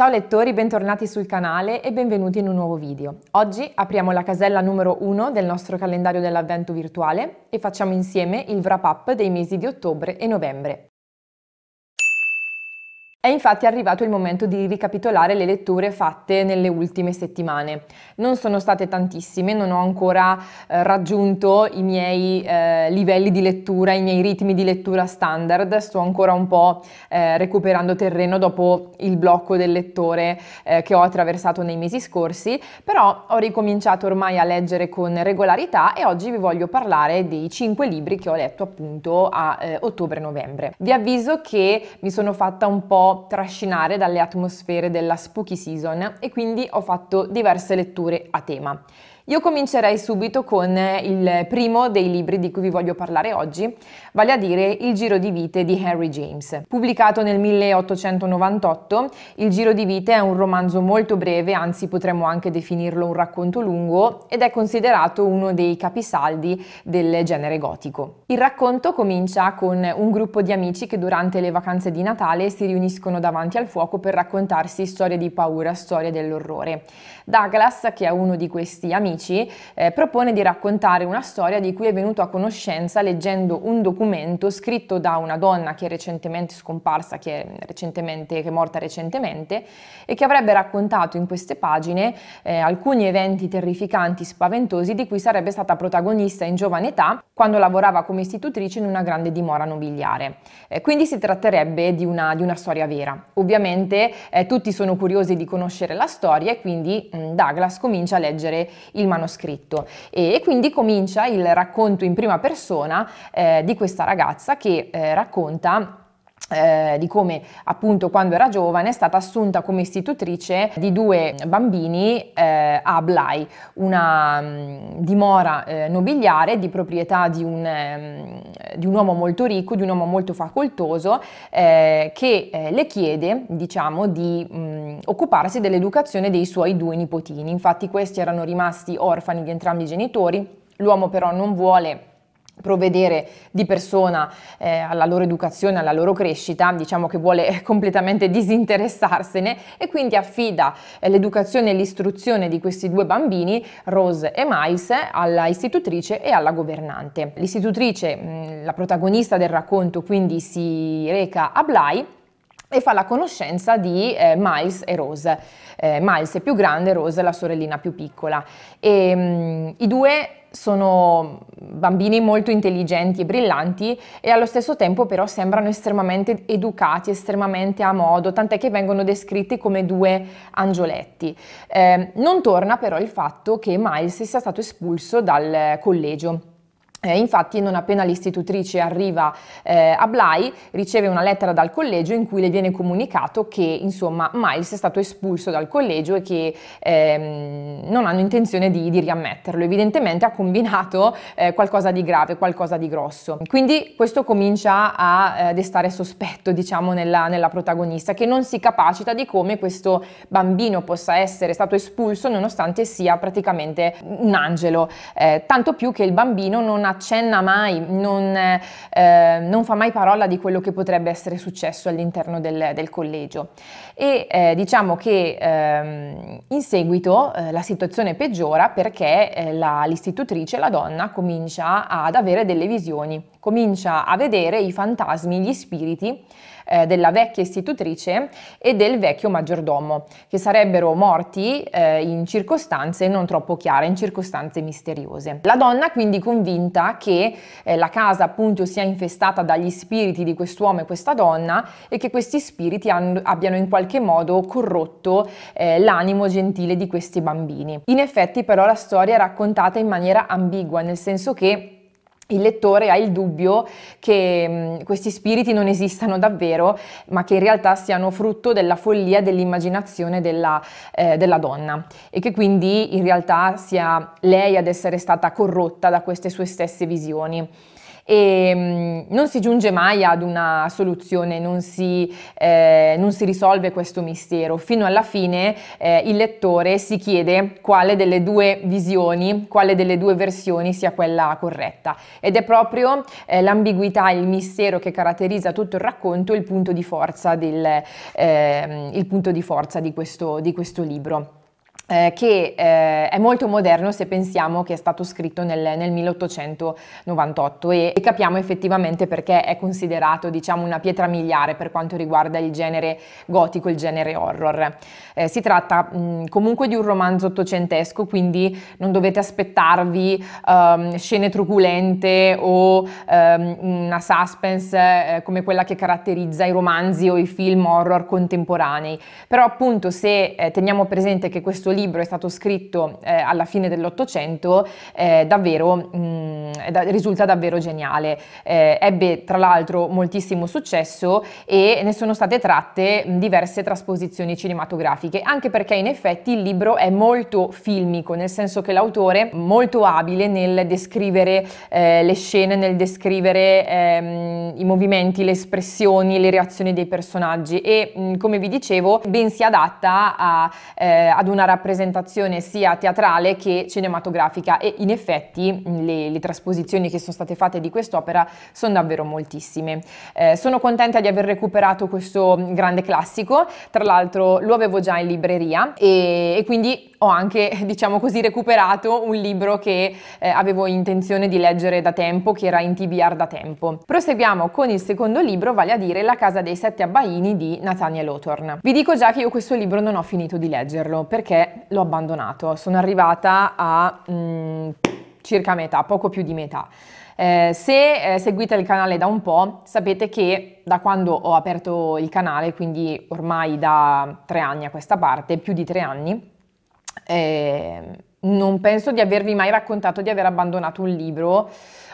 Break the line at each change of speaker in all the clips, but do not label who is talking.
Ciao lettori, bentornati sul canale e benvenuti in un nuovo video. Oggi apriamo la casella numero 1 del nostro calendario dell'avvento virtuale e facciamo insieme il wrap up dei mesi di ottobre e novembre. È infatti arrivato il momento di ricapitolare le letture fatte nelle ultime settimane. Non sono state tantissime, non ho ancora eh, raggiunto i miei eh, livelli di lettura, i miei ritmi di lettura standard, sto ancora un po' eh, recuperando terreno dopo il blocco del lettore eh, che ho attraversato nei mesi scorsi, però ho ricominciato ormai a leggere con regolarità e oggi vi voglio parlare dei 5 libri che ho letto appunto a eh, ottobre-novembre. Vi avviso che mi sono fatta un po' trascinare dalle atmosfere della spooky season e quindi ho fatto diverse letture a tema. Io comincerei subito con il primo dei libri di cui vi voglio parlare oggi, vale a dire il giro di vite di Henry James. Pubblicato nel 1898, il giro di vite è un romanzo molto breve, anzi potremmo anche definirlo un racconto lungo, ed è considerato uno dei capisaldi del genere gotico. Il racconto comincia con un gruppo di amici che durante le vacanze di Natale si riuniscono davanti al fuoco per raccontarsi storie di paura, storie dell'orrore. Douglas, che è uno di questi amici, eh, propone di raccontare una storia di cui è venuto a conoscenza leggendo un documento documento scritto da una donna che è recentemente scomparsa, che è, recentemente, che è morta recentemente e che avrebbe raccontato in queste pagine eh, alcuni eventi terrificanti, spaventosi di cui sarebbe stata protagonista in giovane età quando lavorava come istitutrice in una grande dimora nobiliare. Eh, quindi si tratterebbe di una, di una storia vera. Ovviamente eh, tutti sono curiosi di conoscere la storia e quindi mh, mm, Douglas comincia a leggere il manoscritto e, e quindi comincia il racconto in prima persona eh, di questa questa ragazza che eh, racconta eh, di come appunto quando era giovane è stata assunta come istitutrice di due bambini eh, a Blai, una mh, mm, dimora eh, nobiliare di proprietà di un, mh, ehm, di un, uomo molto ricco, di un uomo molto facoltoso eh, che eh, le chiede diciamo di mh, mm, occuparsi dell'educazione dei suoi due nipotini. Infatti questi erano rimasti orfani di entrambi i genitori, l'uomo però non vuole provvedere di persona eh, alla loro educazione, alla loro crescita, diciamo che vuole completamente disinteressarsene e quindi affida eh, l'educazione e l'istruzione di questi due bambini, Rose e Miles, alla istitutrice e alla governante. L'istitutrice, mm, la protagonista del racconto, quindi si reca a Bly e fa la conoscenza di eh, Miles e Rose. Eh, Miles è più grande, Rose è la sorellina più piccola. E, mh, mm, I due sono bambini molto intelligenti e brillanti e allo stesso tempo però sembrano estremamente educati, estremamente a modo, tant'è che vengono descritti come due angioletti. Eh, non torna però il fatto che Miles sia stato espulso dal collegio eh, infatti non appena l'istitutrice arriva eh, a Bly riceve una lettera dal collegio in cui le viene comunicato che insomma Miles è stato espulso dal collegio e che ehm, non hanno intenzione di, di, riammetterlo. Evidentemente ha combinato eh, qualcosa di grave, qualcosa di grosso. Quindi questo comincia a eh, destare sospetto diciamo nella, nella protagonista che non si capacita di come questo bambino possa essere stato espulso nonostante sia praticamente un angelo. Eh, tanto più che il bambino non ha accenna mai, non, eh, non, fa mai parola di quello che potrebbe essere successo all'interno del, del collegio e eh, diciamo che ehm, in seguito eh, la situazione peggiora perché eh, la, l'istitutrice, la donna, comincia ad avere delle visioni, comincia a vedere i fantasmi, gli spiriti eh, della vecchia istitutrice e del vecchio maggiordomo, che sarebbero morti eh, in circostanze non troppo chiare, in circostanze misteriose. La donna quindi convinta che eh, la casa appunto sia infestata dagli spiriti di quest'uomo e questa donna e che questi spiriti hanno, abbiano in qualche qualche modo corrotto eh, l'animo gentile di questi bambini. In effetti però la storia è raccontata in maniera ambigua, nel senso che il lettore ha il dubbio che mm, questi spiriti non esistano davvero, ma che in realtà siano frutto della follia dell'immaginazione della, eh, della, donna e che quindi in realtà sia lei ad essere stata corrotta da queste sue stesse visioni e mm, non si giunge mai ad una soluzione, non si, eh, non si risolve questo mistero. Fino alla fine eh, il lettore si chiede quale delle due visioni, quale delle due versioni sia quella corretta ed è proprio eh, l'ambiguità, il mistero che caratterizza tutto il racconto, il punto di forza, del, ehm, il punto di, forza di, questo, di questo libro. Eh, che eh, è molto moderno se pensiamo che è stato scritto nel, nel 1898 e, e, capiamo effettivamente perché è considerato diciamo una pietra miliare per quanto riguarda il genere gotico, il genere horror. Eh, si tratta mh, mm, comunque di un romanzo ottocentesco quindi non dovete aspettarvi um, scene truculente o um, una suspense eh, come quella che caratterizza i romanzi o i film horror contemporanei però appunto se eh, teniamo presente che questo libro libro è stato scritto eh, alla fine dell'Ottocento eh, davvero, mh, mm, da, risulta davvero geniale. Eh, ebbe tra l'altro moltissimo successo e ne sono state tratte mm, diverse trasposizioni cinematografiche, anche perché in effetti il libro è molto filmico, nel senso che l'autore è molto abile nel descrivere eh, le scene, nel descrivere ehm, i movimenti, le espressioni, le reazioni dei personaggi e mh, mm, come vi dicevo ben si adatta a, eh, ad una rappresentazione rappresentazione sia teatrale che cinematografica e in effetti le, le trasposizioni che sono state fatte di quest'opera sono davvero moltissime. Eh, sono contenta di aver recuperato questo grande classico, tra l'altro lo avevo già in libreria e, e quindi ho anche, diciamo così, recuperato un libro che eh, avevo intenzione di leggere da tempo, che era in TBR da tempo. Proseguiamo con il secondo libro, vale a dire La casa dei sette abbaini di Nathaniel Hawthorne. Vi dico già che io questo libro non ho finito di leggerlo perché l'ho abbandonato, sono arrivata a mh, mm, circa metà, poco più di metà. Eh, se eh, seguite il canale da un po', sapete che da quando ho aperto il canale, quindi ormai da tre anni a questa parte, più di tre anni, eh, non penso di avervi mai raccontato di aver abbandonato un libro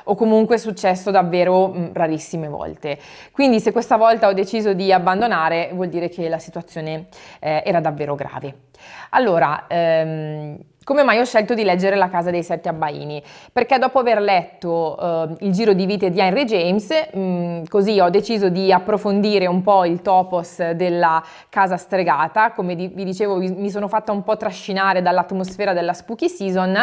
o comunque è successo davvero mh, mm, rarissime volte. Quindi se questa volta ho deciso di abbandonare vuol dire che la situazione eh, era davvero grave. Allora, ehm, come mai ho scelto di leggere La casa dei sette abbaini? Perché dopo aver letto eh, Il giro di vite di Henry James, mh, mm, così ho deciso di approfondire un po' il topos della casa stregata, come di, vi dicevo mi sono fatta un po' trascinare dall'atmosfera della spooky season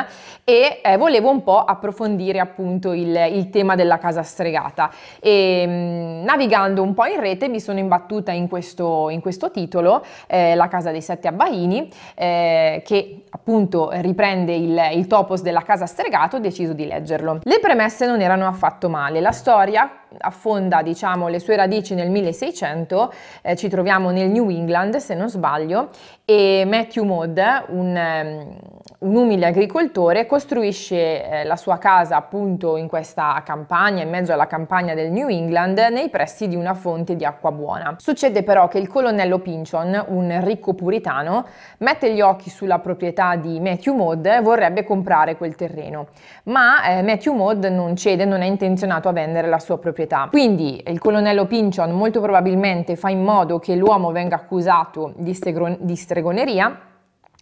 e eh, volevo un po' approfondire appunto il, il tema della casa stregata. E, mh, mm, navigando un po' in rete mi sono imbattuta in questo, in questo titolo, eh, La casa dei sette abbaini, eh, che appunto riprende il, il topos della casa stregato, ho deciso di leggerlo. Le premesse non erano affatto male, la storia affonda diciamo, le sue radici nel 1600, eh, ci troviamo nel New England se non sbaglio, e Matthew Maud, un, ehm, un umile agricoltore, costruisce eh, la sua casa appunto in questa campagna, in mezzo alla campagna del New England, nei pressi di una fonte di acqua buona. Succede però che il colonnello Pinchon, un ricco puritano, mette gli occhi sulla proprietà di Matthew Maud e vorrebbe comprare quel terreno, ma eh, Matthew Maud non cede, non è intenzionato a vendere la sua proprietà impietà. Quindi il colonnello Pinchon molto probabilmente fa in modo che l'uomo venga accusato di, stregron- di stregoneria,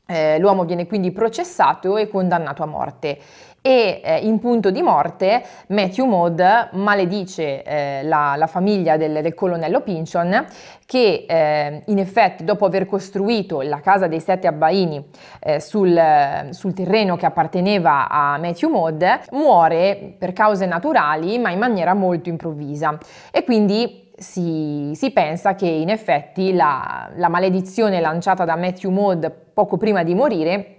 eh, l'uomo viene quindi processato e condannato a morte e eh, in punto di morte Matthew Maud maledice eh, la, la, famiglia del, del, colonnello Pynchon che eh, in effetti dopo aver costruito la casa dei sette abbaini eh, sul, sul, terreno che apparteneva a Matthew Maud muore per cause naturali ma in maniera molto improvvisa e quindi si, si pensa che in effetti la, la maledizione lanciata da Matthew Maud poco prima di morire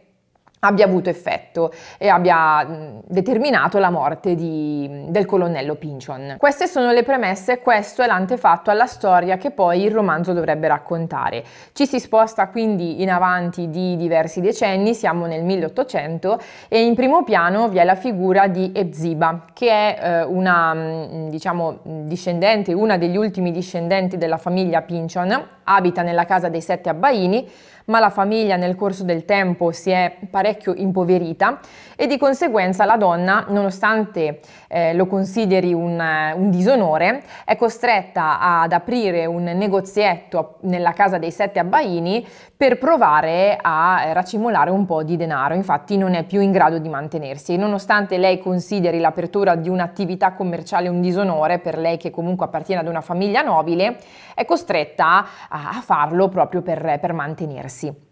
abbia avuto effetto e abbia determinato la morte di, del colonnello Pinchon. Queste sono le premesse, questo è l'antefatto alla storia che poi il romanzo dovrebbe raccontare. Ci si sposta quindi in avanti di diversi decenni, siamo nel 1800 e in primo piano vi è la figura di Ebziba, che è eh, una diciamo discendente, una degli ultimi discendenti della famiglia Pinchon, abita nella casa dei sette abbaini ma la famiglia nel corso del tempo si è parecchio impoverita e di conseguenza la donna, nonostante eh, lo consideri un, un, disonore, è costretta ad aprire un negozietto nella casa dei sette abbaini per provare a eh, racimolare un po' di denaro, infatti non è più in grado di mantenersi e nonostante lei consideri l'apertura di un'attività commerciale un disonore per lei che comunque appartiene ad una famiglia nobile, è costretta a, farlo proprio per, per mantenersi.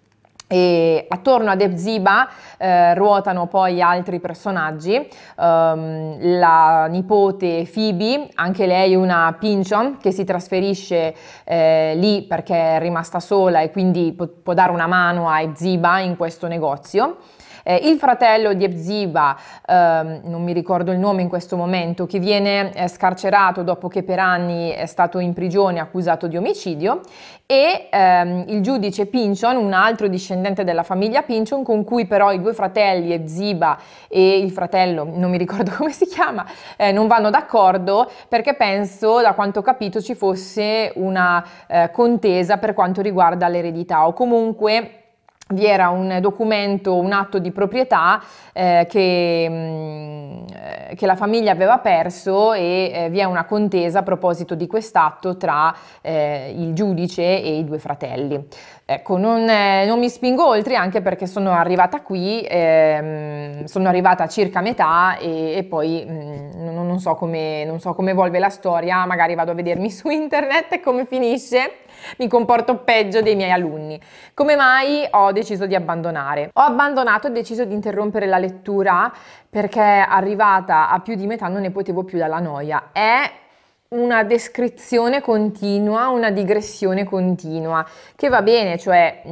E attorno ad Ebziba eh, ruotano poi altri personaggi, um, la nipote Phoebe, anche lei una pincio che si trasferisce eh, lì perché è rimasta sola e quindi può, può dare una mano a Ebziba in questo negozio eh, il fratello di Ebziba, ehm, non mi ricordo il nome in questo momento, che viene eh, scarcerato dopo che per anni è stato in prigione accusato di omicidio, e ehm, il giudice Pinchon, un altro discendente della famiglia Pinchon, con cui però i due fratelli Ebziba e il fratello, non mi ricordo come si chiama, eh, non vanno d'accordo perché penso, da quanto ho capito, ci fosse una eh, contesa per quanto riguarda l'eredità o comunque vi era un documento, un atto di proprietà eh, che, mh, mm, eh, che, la famiglia aveva perso e eh, vi è una contesa a proposito di quest'atto tra eh, il giudice e i due fratelli. Ecco, non, eh, non, mi spingo oltre anche perché sono arrivata qui, ehm, sono arrivata a circa metà e, e poi mh, mm, non, non, so come, non so come evolve la storia, magari vado a vedermi su internet come finisce mi comporto peggio dei miei alunni. Come mai ho deciso di abbandonare? Ho abbandonato e deciso di interrompere la lettura perché arrivata a più di metà non ne potevo più dalla noia. È una descrizione continua, una digressione continua, che va bene, cioè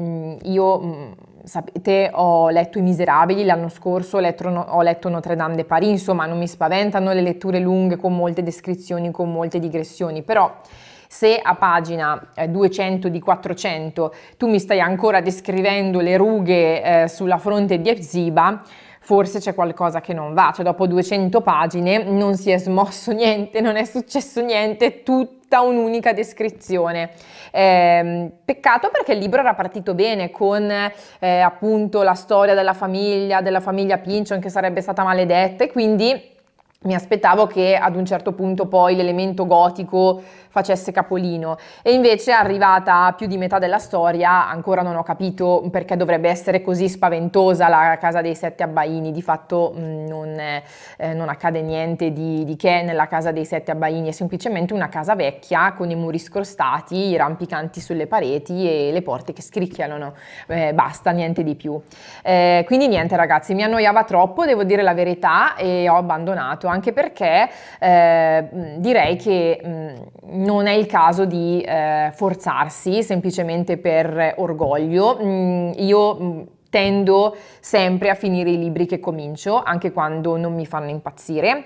io sapete ho letto I Miserabili l'anno scorso, ho letto, ho letto Notre Dame de Paris, insomma non mi spaventano le letture lunghe con molte descrizioni, con molte digressioni, però se a pagina 200 eh, di 400 tu mi stai ancora descrivendo le rughe eh, sulla fronte di Epziba, forse c'è qualcosa che non va, cioè dopo 200 pagine non si è smosso niente, non è successo niente, tutta un'unica descrizione. Eh, peccato perché il libro era partito bene con eh, appunto la storia della famiglia, della famiglia Pinchon che sarebbe stata maledetta e quindi mi aspettavo che ad un certo punto poi l'elemento gotico facesse capolino e invece arrivata a più di metà della storia ancora non ho capito perché dovrebbe essere così spaventosa la casa dei sette abbaini, di fatto mm, non, eh, non accade niente di, di, che nella casa dei sette abbaini, è semplicemente una casa vecchia con i muri scrostati, i rampicanti sulle pareti e le porte che scricchiolano, eh, basta, niente di più. Eh, quindi niente ragazzi, mi annoiava troppo, devo dire la verità e ho abbandonato anche perché eh, direi che mh, mm, non è il caso di eh, forzarsi semplicemente per orgoglio. Mm, io mm, tendo sempre a finire i libri che comincio, anche quando non mi fanno impazzire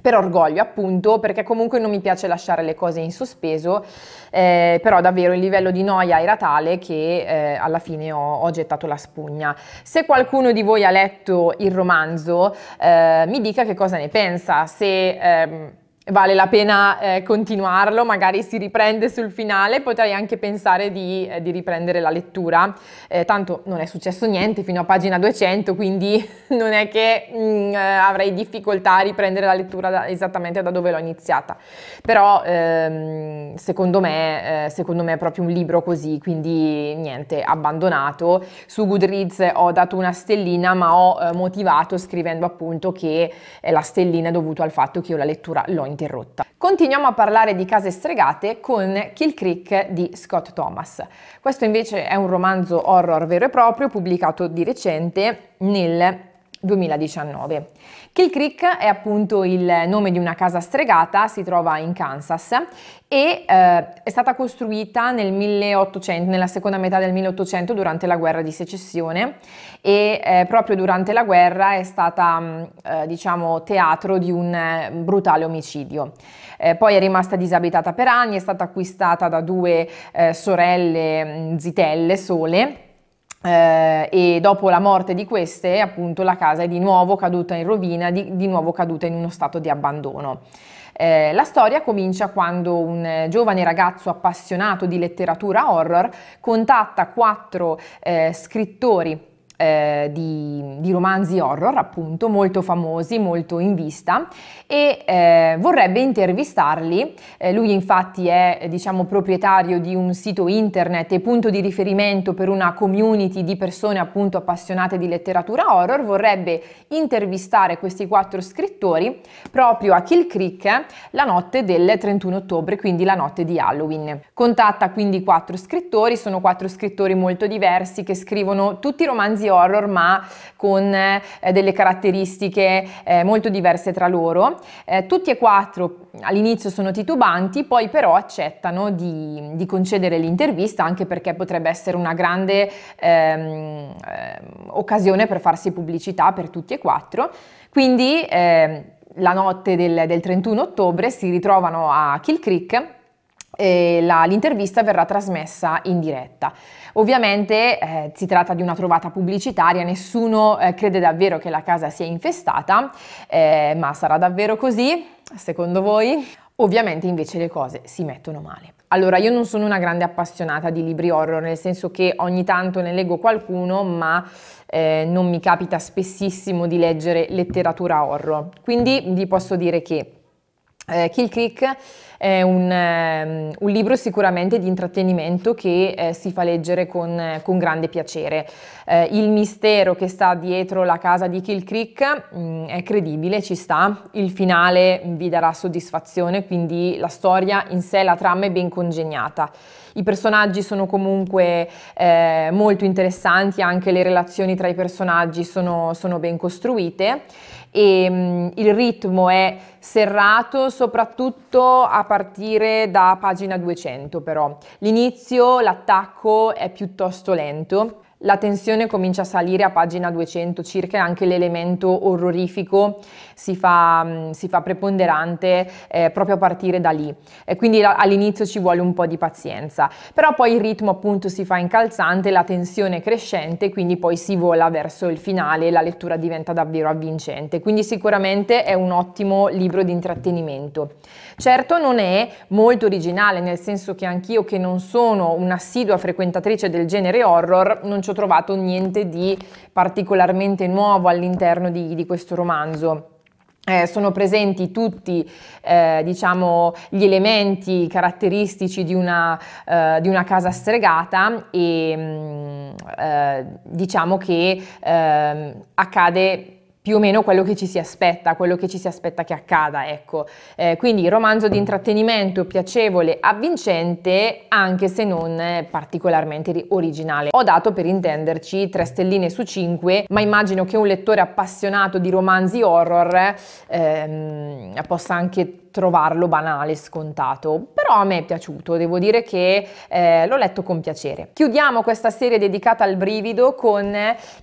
per orgoglio appunto perché comunque non mi piace lasciare le cose in sospeso eh, però davvero il livello di noia era tale che eh, alla fine ho, ho, gettato la spugna se qualcuno di voi ha letto il romanzo eh, mi dica che cosa ne pensa se ehm, vale la pena eh, continuarlo, magari si riprende sul finale, potrei anche pensare di, eh, di riprendere la lettura, eh, tanto non è successo niente fino a pagina 200, quindi non è che mh, mm, eh, avrei difficoltà a riprendere la lettura da, esattamente da dove l'ho iniziata, però ehm, secondo, me, eh, secondo me è proprio un libro così, quindi niente, abbandonato. Su Goodreads ho dato una stellina, ma ho eh, motivato scrivendo appunto che la stellina è dovuta al fatto che io la lettura l'ho interpretata interrotta. Continuiamo a parlare di case stregate con Kill Creek di Scott Thomas. Questo invece è un romanzo horror vero e proprio pubblicato di recente nel 2019. Kill Creek è appunto il nome di una casa stregata, si trova in Kansas e eh, è stata costruita nel 1800, nella seconda metà del 1800 durante la guerra di secessione e eh, proprio durante la guerra è stata mm, eh, diciamo teatro di un eh, brutale omicidio. Eh, poi è rimasta disabitata per anni, è stata acquistata da due eh, sorelle mm, zitelle sole eh, e dopo la morte di queste, appunto, la casa è di nuovo caduta in rovina, di, di nuovo caduta in uno stato di abbandono. Eh, la storia comincia quando un giovane ragazzo appassionato di letteratura horror contatta quattro eh, scrittori eh, di, di, romanzi horror, appunto, molto famosi, molto in vista, e eh, vorrebbe intervistarli. Eh, lui infatti è, diciamo, proprietario di un sito internet e punto di riferimento per una community di persone appunto appassionate di letteratura horror, vorrebbe intervistare questi quattro scrittori proprio a Kill Creek la notte del 31 ottobre, quindi la notte di Halloween. Contatta quindi quattro scrittori, sono quattro scrittori molto diversi che scrivono tutti romanzi horror ma con eh, delle caratteristiche eh, molto diverse tra loro. Eh, tutti e quattro all'inizio sono titubanti, poi però accettano di, di, concedere l'intervista anche perché potrebbe essere una grande ehm, eh, occasione per farsi pubblicità per tutti e quattro. Quindi ehm, la notte del, del 31 ottobre si ritrovano a Kill Creek eh, l'intervista verrà trasmessa in diretta. Ovviamente eh, si tratta di una trovata pubblicitaria, nessuno eh, crede davvero che la casa sia infestata, eh, ma sarà davvero così, secondo voi? Ovviamente invece le cose si mettono male. Allora, io non sono una grande appassionata di libri horror, nel senso che ogni tanto ne leggo qualcuno, ma eh, non mi capita spessissimo di leggere letteratura horror. Quindi vi posso dire che eh, Kill Creek è un, um, un, libro sicuramente di intrattenimento che eh, si fa leggere con, con grande piacere. Eh, il mistero che sta dietro la casa di Kill Creek mh, mm, è credibile, ci sta, il finale vi darà soddisfazione, quindi la storia in sé, la trama è ben congegnata. I personaggi sono comunque eh, molto interessanti, anche le relazioni tra i personaggi sono, sono ben costruite e mh, mm, il ritmo è serrato soprattutto a partire da pagina 200 però. L'inizio, l'attacco è piuttosto lento la tensione comincia a salire a pagina 200 circa e anche l'elemento orrorifico si fa, mm, si fa preponderante eh, proprio a partire da lì. Eh, quindi all'inizio ci vuole un po' di pazienza, però poi il ritmo appunto si fa incalzante, la tensione è crescente, quindi poi si vola verso il finale e la lettura diventa davvero avvincente. Quindi sicuramente è un ottimo libro di intrattenimento. Certo non è molto originale, nel senso che anch'io che non sono un'assidua frequentatrice del genere horror, non ci ho trovato niente di particolarmente nuovo all'interno di, di questo romanzo. Eh, sono presenti tutti eh, diciamo, gli elementi caratteristici di una, eh, di una casa stregata e mh, mm, eh, diciamo che ehm, accade più o meno quello che ci si aspetta, quello che ci si aspetta che accada, ecco. Eh, quindi romanzo di intrattenimento piacevole, avvincente, anche se non eh, particolarmente originale. Ho dato per intenderci 3 stelline su 5, ma immagino che un lettore appassionato di romanzi horror ehm, possa anche trovarlo banale, scontato, però a me è piaciuto, devo dire che eh, l'ho letto con piacere. Chiudiamo questa serie dedicata al brivido con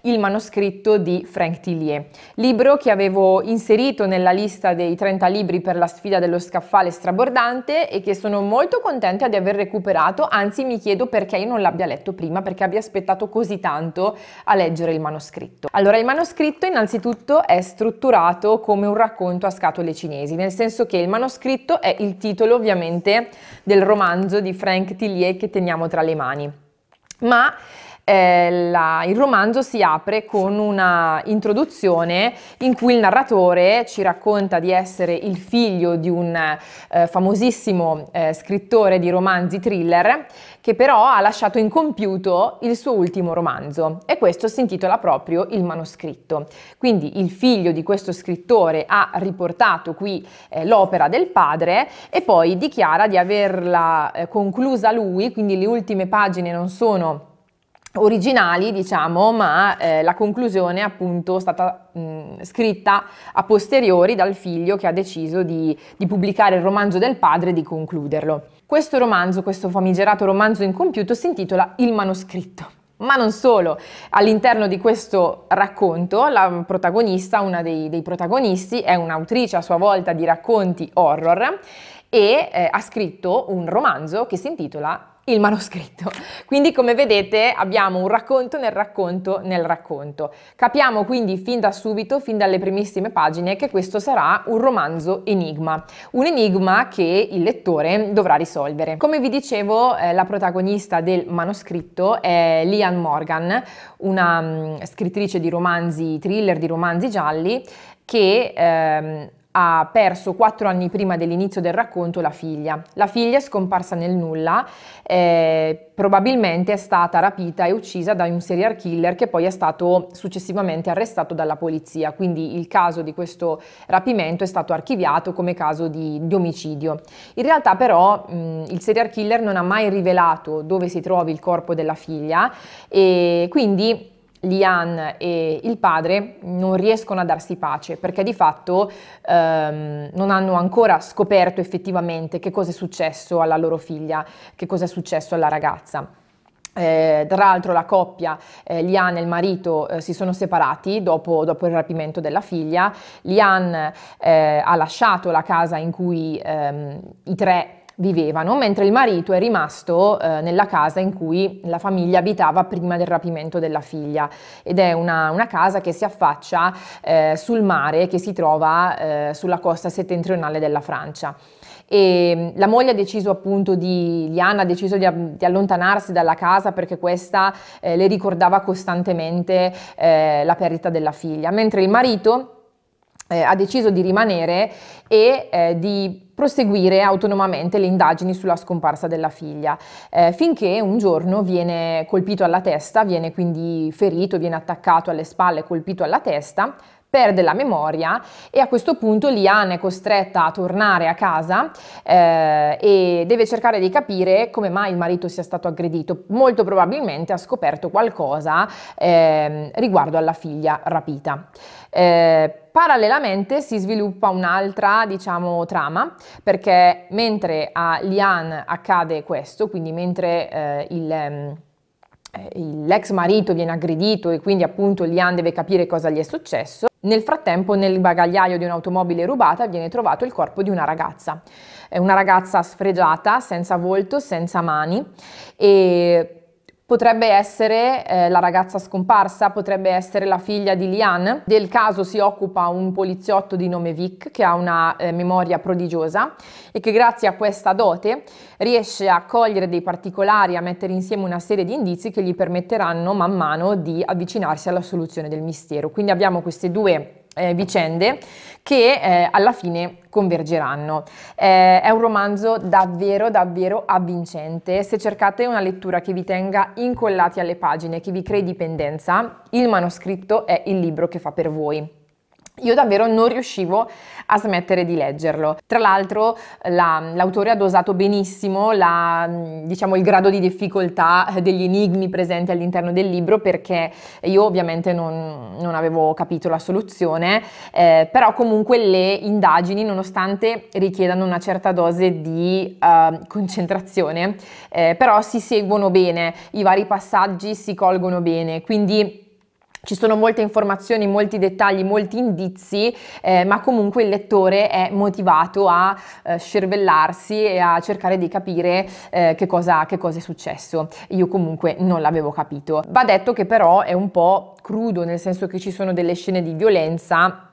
il manoscritto di Frank Tillier libro che avevo inserito nella lista dei 30 libri per la sfida dello scaffale strabordante e che sono molto contenta di aver recuperato, anzi mi chiedo perché io non l'abbia letto prima, perché abbia aspettato così tanto a leggere il manoscritto. Allora, il manoscritto innanzitutto è strutturato come un racconto a scatole cinesi, nel senso che il manoscritto è il titolo ovviamente del romanzo di Frank Tillier che teniamo tra le mani. Ma eh, la, il romanzo si apre con una introduzione in cui il narratore ci racconta di essere il figlio di un eh, famosissimo eh, scrittore di romanzi thriller che però ha lasciato incompiuto il suo ultimo romanzo e questo si intitola proprio Il manoscritto. Quindi il figlio di questo scrittore ha riportato qui eh, l'opera del padre e poi dichiara di averla eh, conclusa lui, quindi le ultime pagine non sono originali, diciamo, ma eh, la conclusione è appunto stata mh, scritta a posteriori dal figlio che ha deciso di, di, pubblicare il romanzo del padre e di concluderlo. Questo romanzo, questo famigerato romanzo incompiuto, si intitola Il manoscritto. Ma non solo, all'interno di questo racconto la protagonista, una dei, dei protagonisti, è un'autrice a sua volta di racconti horror e eh, ha scritto un romanzo che si intitola il manoscritto. Quindi come vedete abbiamo un racconto nel racconto nel racconto. Capiamo quindi fin da subito, fin dalle primissime pagine, che questo sarà un romanzo enigma, un enigma che il lettore dovrà risolvere. Come vi dicevo, eh, la protagonista del manoscritto è Lian Morgan, una um, scrittrice di romanzi thriller, di romanzi gialli, che ehm, ha perso quattro anni prima dell'inizio del racconto la figlia. La figlia è scomparsa nel nulla, eh, probabilmente è stata rapita e uccisa da un serial killer che poi è stato successivamente arrestato dalla polizia, quindi il caso di questo rapimento è stato archiviato come caso di, di omicidio. In realtà però mh, il serial killer non ha mai rivelato dove si trovi il corpo della figlia e quindi Lian e il padre non riescono a darsi pace perché di fatto ehm, non hanno ancora scoperto effettivamente che cosa è successo alla loro figlia, che cosa è successo alla ragazza. Eh, tra l'altro la coppia, eh, Lian e il marito, eh, si sono separati dopo, dopo, il rapimento della figlia. Lian eh, ha lasciato la casa in cui ehm, i tre vivevano, mentre il marito è rimasto eh, nella casa in cui la famiglia abitava prima del rapimento della figlia ed è una, una casa che si affaccia eh, sul mare che si trova eh, sulla costa settentrionale della Francia. E mm, la moglie ha deciso appunto di, Liana ha deciso di, di allontanarsi dalla casa perché questa eh, le ricordava costantemente eh, la perdita della figlia, mentre il marito eh, ha deciso di rimanere e eh, di proseguire autonomamente le indagini sulla scomparsa della figlia, eh, finché un giorno viene colpito alla testa, viene quindi ferito, viene attaccato alle spalle, colpito alla testa, perde la memoria e a questo punto Liane è costretta a tornare a casa eh, e deve cercare di capire come mai il marito sia stato aggredito. Molto probabilmente ha scoperto qualcosa eh, riguardo alla figlia rapita. Eh, Parallelamente si sviluppa un'altra, diciamo, trama, perché mentre a Lian accade questo, quindi mentre eh, il ehm, eh, l'ex marito viene aggredito e quindi appunto Lian deve capire cosa gli è successo. Nel frattempo nel bagagliaio di un'automobile rubata viene trovato il corpo di una ragazza, È una ragazza sfregiata, senza volto, senza mani e Potrebbe essere eh, la ragazza scomparsa, potrebbe essere la figlia di Lian. Del caso si occupa un poliziotto di nome Vic che ha una eh, memoria prodigiosa e che grazie a questa dote riesce a cogliere dei particolari, a mettere insieme una serie di indizi che gli permetteranno man mano di avvicinarsi alla soluzione del mistero. Quindi abbiamo queste due eh, vicende che eh, alla fine convergeranno. Eh, è un romanzo davvero, davvero avvincente. Se cercate una lettura che vi tenga incollati alle pagine, che vi crei dipendenza, il manoscritto è il libro che fa per voi. Io davvero non riuscivo a smettere di leggerlo. Tra l'altro la, l'autore ha dosato benissimo la, diciamo, il grado di difficoltà eh, degli enigmi presenti all'interno del libro perché io ovviamente non, non avevo capito la soluzione, eh, però comunque le indagini nonostante richiedano una certa dose di eh, concentrazione, eh, però si seguono bene, i vari passaggi si colgono bene, quindi ci sono molte informazioni, molti dettagli, molti indizi, eh, ma comunque il lettore è motivato a eh, scervellarsi e a cercare di capire eh, che, cosa, che cosa è successo. Io comunque non l'avevo capito. Va detto che però è un po' crudo, nel senso che ci sono delle scene di violenza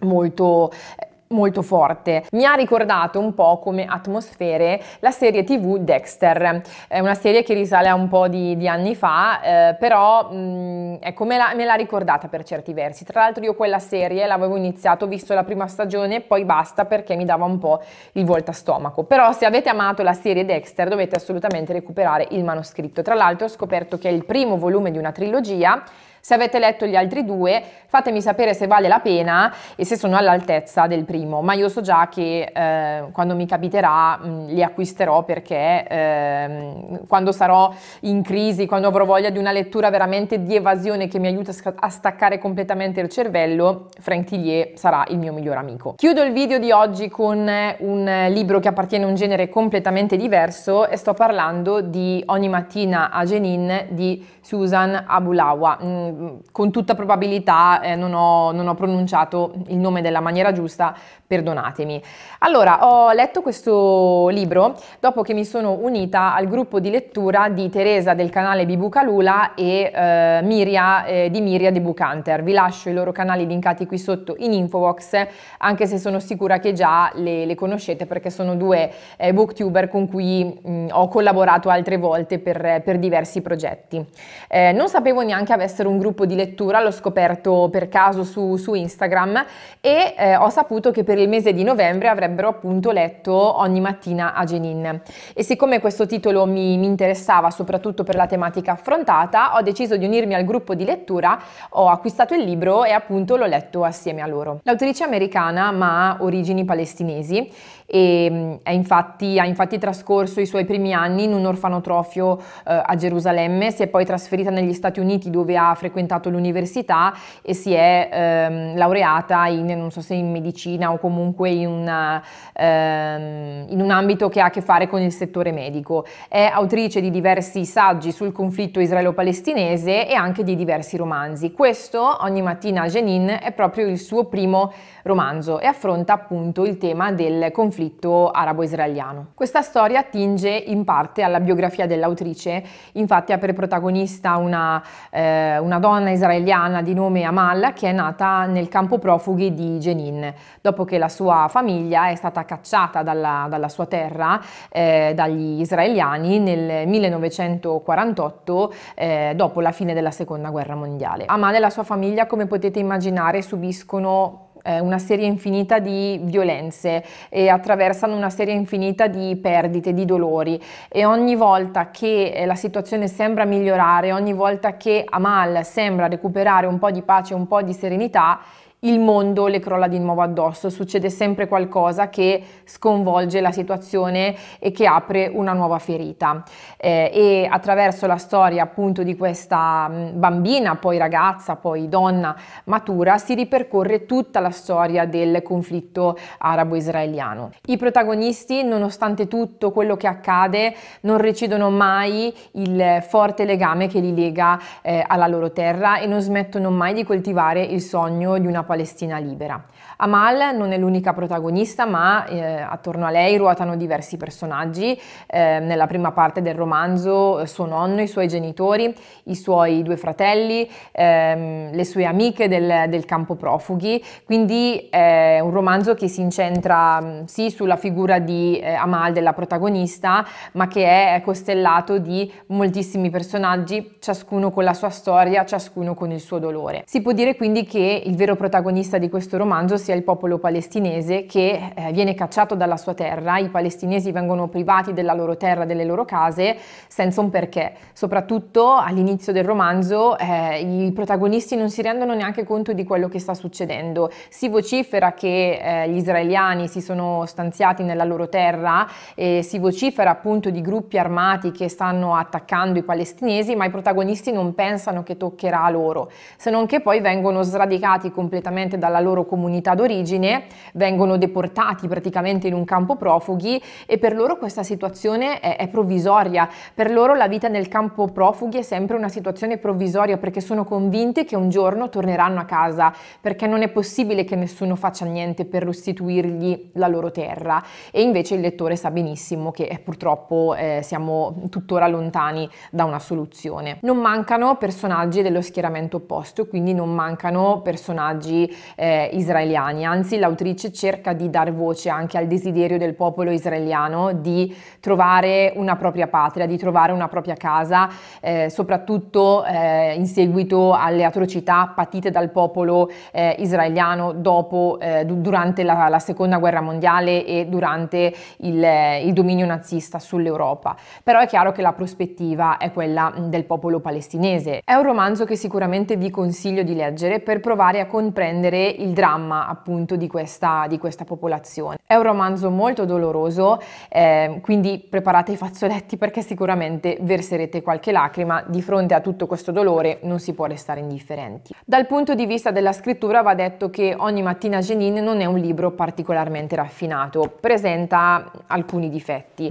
molto eh, molto forte. Mi ha ricordato un po' come atmosfere la serie tv Dexter, è una serie che risale a un po' di, di anni fa, eh, però mh, mm, ecco, me, la, me l'ha ricordata per certi versi. Tra l'altro io quella serie l'avevo iniziato, ho visto la prima stagione, e poi basta perché mi dava un po' il volta stomaco. Però se avete amato la serie Dexter dovete assolutamente recuperare il manoscritto. Tra l'altro ho scoperto che è il primo volume di una trilogia se avete letto gli altri due, fatemi sapere se vale la pena e se sono all'altezza del primo, ma io so già che eh, quando mi capiterà mh, mm, li acquisterò perché eh, quando sarò in crisi, quando avrò voglia di una lettura veramente di evasione che mi aiuta a staccare completamente il cervello, Frank Tillier sarà il mio miglior amico. Chiudo il video di oggi con un libro che appartiene a un genere completamente diverso e sto parlando di Ogni mattina a Jenin di Susan Abulawa mm, con tutta probabilità eh, non, ho, non, ho, pronunciato il nome della maniera giusta, perdonatemi. Allora, ho letto questo libro dopo che mi sono unita al gruppo di lettura di Teresa del canale Bibuca Lula e eh, Miria eh, di Miria De Bucanter. Vi lascio i loro canali linkati qui sotto in Infobox, anche se sono sicura che già le, le conoscete perché sono due eh, booktuber con cui mh, mm, ho collaborato altre volte per, per diversi progetti. Eh, non sapevo neanche avessero un gruppo gruppo di lettura, l'ho scoperto per caso su, su Instagram e eh, ho saputo che per il mese di novembre avrebbero appunto letto ogni mattina a Jenin. E siccome questo titolo mi, mi interessava soprattutto per la tematica affrontata, ho deciso di unirmi al gruppo di lettura, ho acquistato il libro e appunto l'ho letto assieme a loro. L'autrice americana ma ha origini palestinesi e mm, infatti, ha infatti trascorso i suoi primi anni in un orfanotrofio eh, a Gerusalemme, si è poi trasferita negli Stati Uniti dove ha frequentato l'università e si è ehm, laureata in, non so se in medicina o comunque in, una, ehm, in un ambito che ha a che fare con il settore medico. È autrice di diversi saggi sul conflitto israelo-palestinese e anche di diversi romanzi. Questo, Ogni mattina a Jenin, è proprio il suo primo romanzo e affronta appunto il tema del conflitto conflitto arabo-israeliano. Questa storia attinge in parte alla biografia dell'autrice, infatti ha per protagonista una, eh, una donna israeliana di nome Amal che è nata nel campo profughi di Jenin, dopo che la sua famiglia è stata cacciata dalla, dalla sua terra eh, dagli israeliani nel 1948 eh, dopo la fine della seconda guerra mondiale. Amal e la sua famiglia, come potete immaginare, subiscono eh, una serie infinita di violenze e attraversano una serie infinita di perdite, di dolori e ogni volta che eh, la situazione sembra migliorare, ogni volta che Amal sembra recuperare un po' di pace, un po' di serenità, il mondo le crolla di nuovo addosso, succede sempre qualcosa che sconvolge la situazione e che apre una nuova ferita. Eh, e attraverso la storia appunto di questa mm, bambina, poi ragazza, poi donna matura, si ripercorre tutta la storia del conflitto arabo-israeliano. I protagonisti, nonostante tutto quello che accade, non recidono mai il forte legame che li lega eh, alla loro terra e non smettono mai di coltivare il sogno di una patria Palestina libera. Amal non è l'unica protagonista, ma eh, attorno a lei ruotano diversi personaggi. Eh, nella prima parte del romanzo eh, suo nonno, i suoi genitori, i suoi due fratelli, ehm, le sue amiche del, del, campo profughi. Quindi è un romanzo che si incentra mm, sì sulla figura di eh, Amal, della protagonista, ma che è costellato di moltissimi personaggi, ciascuno con la sua storia, ciascuno con il suo dolore. Si può dire quindi che il vero protagonista di questo romanzo sia sia il popolo palestinese che eh, viene cacciato dalla sua terra, i palestinesi vengono privati della loro terra, delle loro case, senza un perché. Soprattutto all'inizio del romanzo eh, i protagonisti non si rendono neanche conto di quello che sta succedendo. Si vocifera che eh, gli israeliani si sono stanziati nella loro terra e si vocifera appunto di gruppi armati che stanno attaccando i palestinesi, ma i protagonisti non pensano che toccherà a loro, se non che poi vengono sradicati completamente dalla loro comunità d'origine, vengono deportati praticamente in un campo profughi e per loro questa situazione è, è provvisoria, per loro la vita nel campo profughi è sempre una situazione provvisoria perché sono convinte che un giorno torneranno a casa, perché non è possibile che nessuno faccia niente per restituirgli la loro terra e invece il lettore sa benissimo che eh, purtroppo eh, siamo tuttora lontani da una soluzione. Non mancano personaggi dello schieramento opposto, quindi non mancano personaggi eh, israeliani israeliani, anzi l'autrice cerca di dar voce anche al desiderio del popolo israeliano di trovare una propria patria, di trovare una propria casa, eh, soprattutto eh, in seguito alle atrocità patite dal popolo eh, israeliano dopo, eh, durante la, la, seconda guerra mondiale e durante il, eh, il dominio nazista sull'Europa. Però è chiaro che la prospettiva è quella del popolo palestinese. È un romanzo che sicuramente vi consiglio di leggere per provare a comprendere il dramma appunto di questa, di questa popolazione. È un romanzo molto doloroso, eh, quindi preparate i fazzoletti perché sicuramente verserete qualche lacrima. Di fronte a tutto questo dolore non si può restare indifferenti. Dal punto di vista della scrittura va detto che Ogni mattina Jenin non è un libro particolarmente raffinato, presenta alcuni difetti.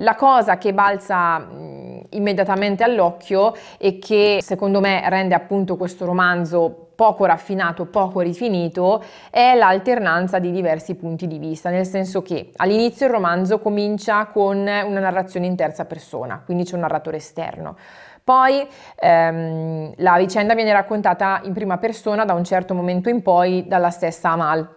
La cosa che balza mm, immediatamente all'occhio e che secondo me rende appunto questo romanzo poco raffinato, poco rifinito, è l'alternanza di diversi punti di vista, nel senso che all'inizio il romanzo comincia con una narrazione in terza persona, quindi c'è un narratore esterno. Poi ehm, la vicenda viene raccontata in prima persona da un certo momento in poi dalla stessa Amal.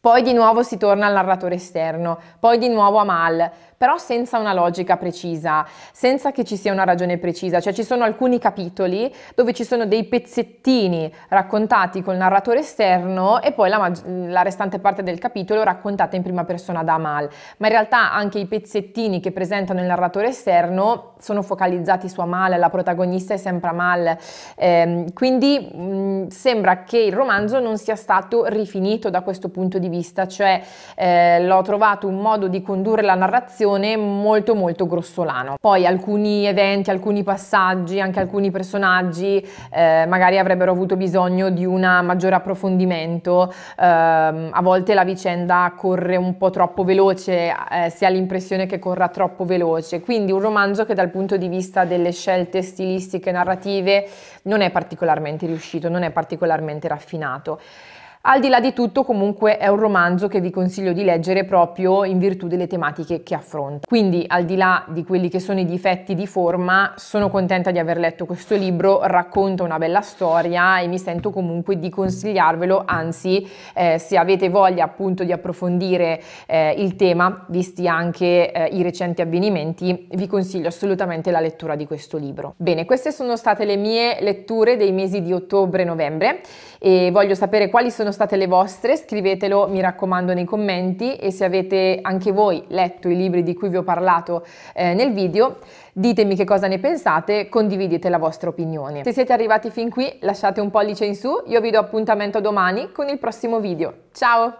Poi di nuovo si torna al narratore esterno, poi di nuovo Amal, però senza una logica precisa, senza che ci sia una ragione precisa, cioè ci sono alcuni capitoli dove ci sono dei pezzettini raccontati col narratore esterno e poi la, la restante parte del capitolo raccontata in prima persona da Amal, ma in realtà anche i pezzettini che presentano il narratore esterno sono focalizzati su Amal, la protagonista è sempre Amal, ehm, quindi mh, mm, sembra che il romanzo non sia stato rifinito da questo punto di vista, cioè eh, l'ho trovato un modo di condurre la narrazione situazione molto molto grossolano. Poi alcuni eventi, alcuni passaggi, anche alcuni personaggi eh, magari avrebbero avuto bisogno di un maggiore approfondimento, eh, a volte la vicenda corre un po' troppo veloce, eh, si ha l'impressione che corra troppo veloce, quindi un romanzo che dal punto di vista delle scelte stilistiche e narrative non è particolarmente riuscito, non è particolarmente raffinato. Al di là di tutto comunque è un romanzo che vi consiglio di leggere proprio in virtù delle tematiche che affronta. Quindi al di là di quelli che sono i difetti di forma, sono contenta di aver letto questo libro, racconta una bella storia e mi sento comunque di consigliarvelo, anzi eh, se avete voglia appunto di approfondire eh, il tema, visti anche eh, i recenti avvenimenti, vi consiglio assolutamente la lettura di questo libro. Bene, queste sono state le mie letture dei mesi di ottobre-novembre e voglio sapere quali sono sono state le vostre, scrivetelo mi raccomando nei commenti e se avete anche voi letto i libri di cui vi ho parlato eh, nel video, ditemi che cosa ne pensate, condividete la vostra opinione. Se siete arrivati fin qui lasciate un pollice in su, io vi do appuntamento domani con il prossimo video. Ciao!